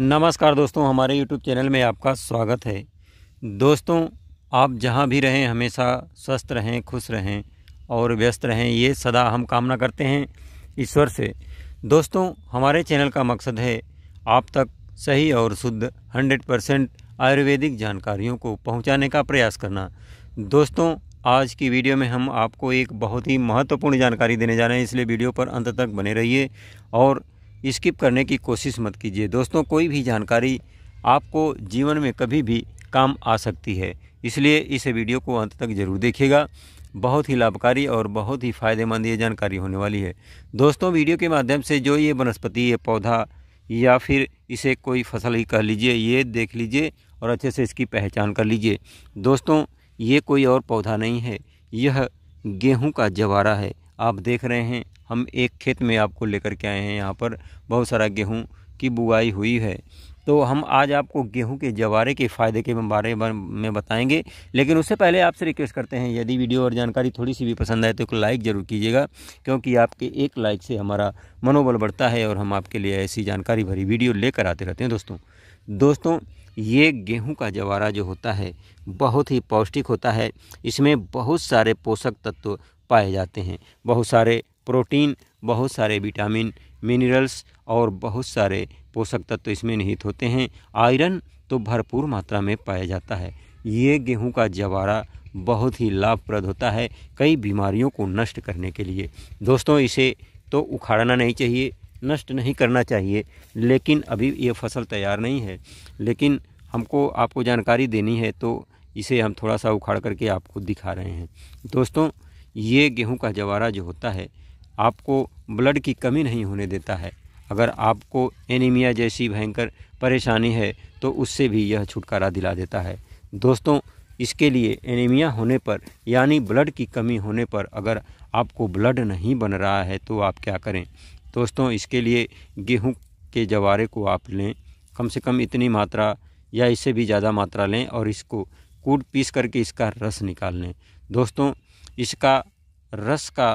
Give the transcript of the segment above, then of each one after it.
नमस्कार दोस्तों हमारे YouTube चैनल में आपका स्वागत है दोस्तों आप जहाँ भी रहें हमेशा स्वस्थ रहें खुश रहें और व्यस्त रहें ये सदा हम कामना करते हैं ईश्वर से दोस्तों हमारे चैनल का मकसद है आप तक सही और शुद्ध 100 परसेंट आयुर्वेदिक जानकारियों को पहुँचाने का प्रयास करना दोस्तों आज की वीडियो में हम आपको एक बहुत ही महत्वपूर्ण जानकारी देने जा रहे हैं इसलिए वीडियो पर अंत तक बने रहिए और स्किप करने की कोशिश मत कीजिए दोस्तों कोई भी जानकारी आपको जीवन में कभी भी काम आ सकती है इसलिए इस वीडियो को अंत तक जरूर देखिएगा बहुत ही लाभकारी और बहुत ही फ़ायदेमंद ये जानकारी होने वाली है दोस्तों वीडियो के माध्यम से जो ये वनस्पति ये पौधा या फिर इसे कोई फसल ही कह लीजिए ये देख लीजिए और अच्छे से इसकी पहचान कर लीजिए दोस्तों ये कोई और पौधा नहीं है यह गेहूं का जवारा है आप देख रहे हैं हम एक खेत में आपको लेकर के आए हैं यहाँ पर बहुत सारा गेहूँ की बुआई हुई है तो हम आज आपको गेहूं के जवारे के फ़ायदे के बारे में बताएंगे लेकिन उससे पहले आपसे रिक्वेस्ट करते हैं यदि वीडियो और जानकारी थोड़ी सी भी पसंद आए तो एक लाइक ज़रूर कीजिएगा क्योंकि आपके एक लाइक से हमारा मनोबल बढ़ता है और हम आपके लिए ऐसी जानकारी भरी वीडियो लेकर आते रहते हैं दोस्तों दोस्तों ये गेहूँ का जवारा जो होता है बहुत ही पौष्टिक होता है इसमें बहुत सारे पोषक तत्व पाए जाते हैं बहुत सारे प्रोटीन बहुत सारे विटामिन मिनरल्स और बहुत सारे पोषक तत्व तो इसमें निहित होते हैं आयरन तो भरपूर मात्रा में पाया जाता है ये गेहूं का जवारा बहुत ही लाभप्रद होता है कई बीमारियों को नष्ट करने के लिए दोस्तों इसे तो उखाड़ना नहीं चाहिए नष्ट नहीं करना चाहिए लेकिन अभी ये फसल तैयार नहीं है लेकिन हमको आपको जानकारी देनी है तो इसे हम थोड़ा सा उखाड़ करके आपको दिखा रहे हैं दोस्तों ये गेहूं का जवारा जो होता है आपको ब्लड की कमी नहीं होने देता है अगर आपको एनीमिया जैसी भयंकर परेशानी है तो उससे भी यह छुटकारा दिला देता है दोस्तों इसके लिए एनीमिया होने पर यानी ब्लड की कमी होने पर अगर आपको ब्लड नहीं बन रहा है तो आप क्या करें दोस्तों इसके लिए गेहूं के जवारे को आप लें कम से कम इतनी मात्रा या इससे भी ज़्यादा मात्रा लें और इसको कूट पीस करके इसका रस निकाल लें दोस्तों इसका रस का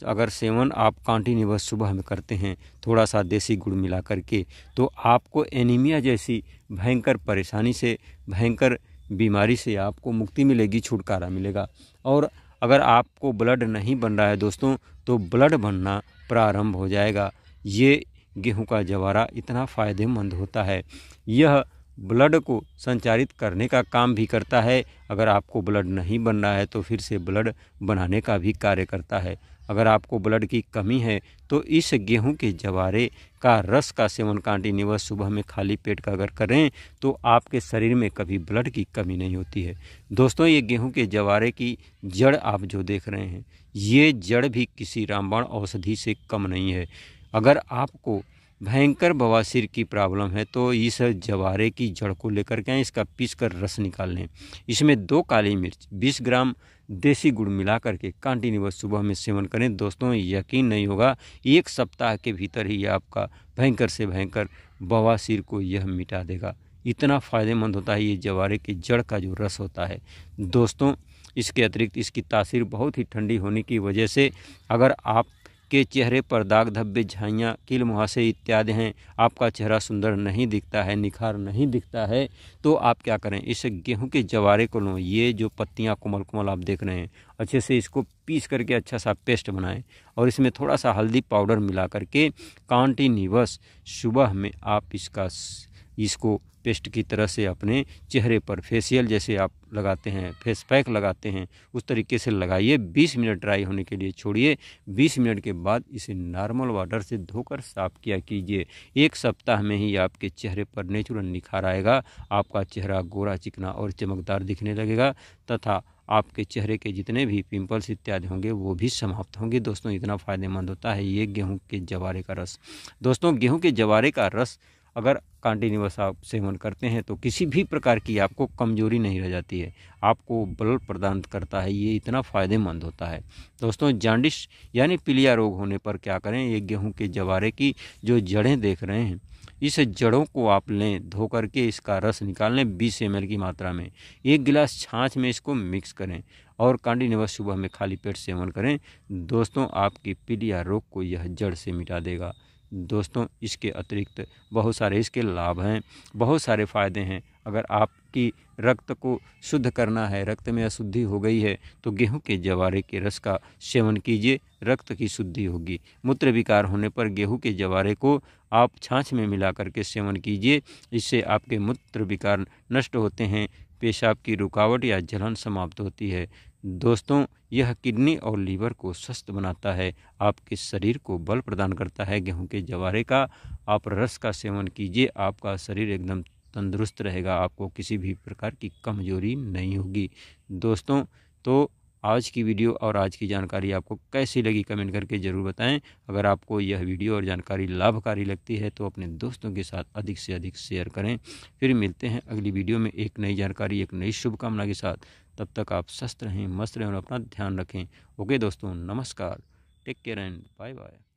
तो अगर सेवन आप कॉन्टीन्यूस सुबह में करते हैं थोड़ा सा देसी गुड़ मिला करके तो आपको एनीमिया जैसी भयंकर परेशानी से भयंकर बीमारी से आपको मुक्ति मिलेगी छुटकारा मिलेगा और अगर आपको ब्लड नहीं बन रहा है दोस्तों तो ब्लड बनना प्रारंभ हो जाएगा ये गेहूं का जवारा इतना फ़ायदेमंद होता है यह ब्लड को संचारित करने का काम भी करता है अगर आपको ब्लड नहीं बन रहा है तो फिर से ब्लड बनाने का भी कार्य करता है अगर आपको ब्लड की कमी है तो इस गेहूं के जवारे का रस का सेवन कंटिन्यूस सुबह में खाली पेट का अगर करें तो आपके शरीर में कभी ब्लड की कमी नहीं होती है दोस्तों ये गेहूं के जवारे की जड़ आप जो देख रहे हैं ये जड़ भी किसी रामबाण औषधि से कम नहीं है अगर आपको भयंकर बवासीर की प्रॉब्लम है तो इस जवारे की जड़ को लेकर के इसका पीस कर रस निकाल लें इसमें दो काली मिर्च 20 ग्राम देसी गुड़ मिला करके कंटिन्यूस सुबह में सेवन करें दोस्तों यकीन नहीं होगा एक सप्ताह के भीतर ही आपका भयंकर से भयंकर बवासीर को यह मिटा देगा इतना फ़ायदेमंद होता है ये जवारे की जड़ का जो रस होता है दोस्तों इसके अतिरिक्त इसकी तासीर बहुत ही ठंडी होने की वजह से अगर आप के चेहरे पर दाग धब्बे झाइयाँ किल मुहासे इत्यादि हैं आपका चेहरा सुंदर नहीं दिखता है निखार नहीं दिखता है तो आप क्या करें इस गेहूं के जवारे को लो ये जो पत्तियां कोमल कोमल आप देख रहे हैं अच्छे से इसको पीस करके अच्छा सा पेस्ट बनाएं और इसमें थोड़ा सा हल्दी पाउडर मिला करके कॉन्टीन्यूस सुबह में आप इसका इसको पेस्ट की तरह से अपने चेहरे पर फेसियल जैसे आप लगाते हैं फेस पैक लगाते हैं उस तरीके से लगाइए 20 मिनट ड्राई होने के लिए छोड़िए 20 मिनट के बाद इसे नॉर्मल वाटर से धोकर साफ किया कीजिए एक सप्ताह में ही आपके चेहरे पर नेचुरल निखार आएगा आपका चेहरा गोरा चिकना और चमकदार दिखने लगेगा तथा आपके चेहरे के जितने भी पिंपल्स इत्यादि होंगे वो भी समाप्त होंगे दोस्तों इतना फ़ायदेमंद होता है ये गेहूँ के जवारे का रस दोस्तों गेहूँ के जवारे का रस अगर कंटिन्यूस आप सेवन करते हैं तो किसी भी प्रकार की आपको कमजोरी नहीं रह जाती है आपको बल प्रदान करता है ये इतना फ़ायदेमंद होता है दोस्तों जांडिस यानी पीलिया रोग होने पर क्या करें ये गेहूं के जवारे की जो जड़ें देख रहे हैं इस जड़ों को आप लें धो करके इसका रस निकाल लें बीस एम की मात्रा में एक गिलास छाछ में इसको मिक्स करें और कांडीनवस सुबह में खाली पेट सेवन करें दोस्तों आपकी पीलिया रोग को यह जड़ से मिटा देगा दोस्तों इसके अतिरिक्त बहुत सारे इसके लाभ हैं बहुत सारे फ़ायदे हैं अगर आपकी रक्त को शुद्ध करना है रक्त में अशुद्धि हो गई है तो गेहूं के जवारे के रस का सेवन कीजिए रक्त की शुद्धि होगी मूत्र विकार होने पर गेहूं के जवारे को आप छाछ में मिला करके सेवन कीजिए इससे आपके मूत्र विकार नष्ट होते हैं पेशाब की रुकावट या जलन समाप्त होती है दोस्तों यह किडनी और लीवर को स्वस्थ बनाता है आपके शरीर को बल प्रदान करता है गेहूं के जवारे का आप रस का सेवन कीजिए आपका शरीर एकदम तंदुरुस्त रहेगा आपको किसी भी प्रकार की कमजोरी नहीं होगी दोस्तों तो आज की वीडियो और आज की जानकारी आपको कैसी लगी कमेंट करके ज़रूर बताएं अगर आपको यह वीडियो और जानकारी लाभकारी लगती है तो अपने दोस्तों के साथ अधिक से अधिक शेयर करें फिर मिलते हैं अगली वीडियो में एक नई जानकारी एक नई शुभकामना के साथ तब तक आप स्वस्थ रहें मस्त रहें और अपना ध्यान रखें ओके दोस्तों नमस्कार take care and bye bye